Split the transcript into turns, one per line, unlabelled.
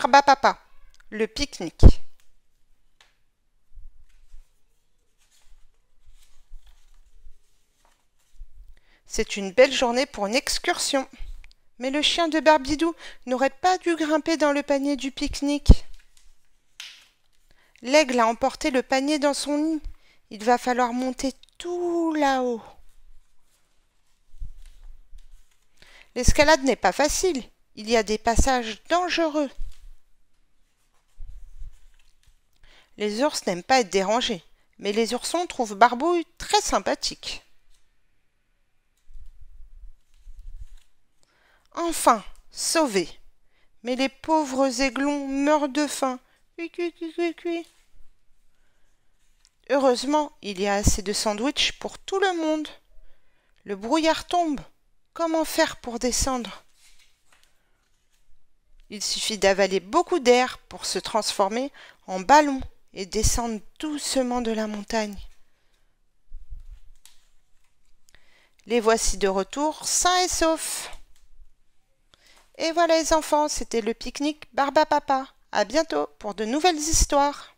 Papa, le pique-nique. C'est une belle journée pour une excursion. Mais le chien de Barbidou n'aurait pas dû grimper dans le panier du pique-nique. L'aigle a emporté le panier dans son nid. Il va falloir monter tout là-haut. L'escalade n'est pas facile. Il y a des passages dangereux. Les ours n'aiment pas être dérangés, mais les oursons trouvent Barbouille très sympathique. Enfin, sauvés Mais les pauvres aiglons meurent de faim. Heureusement, il y a assez de sandwichs pour tout le monde. Le brouillard tombe. Comment faire pour descendre Il suffit d'avaler beaucoup d'air pour se transformer en ballon et descendent doucement de la montagne. Les voici de retour, sains et saufs. Et voilà les enfants, c'était le pique-nique Barba Papa. À bientôt pour de nouvelles histoires.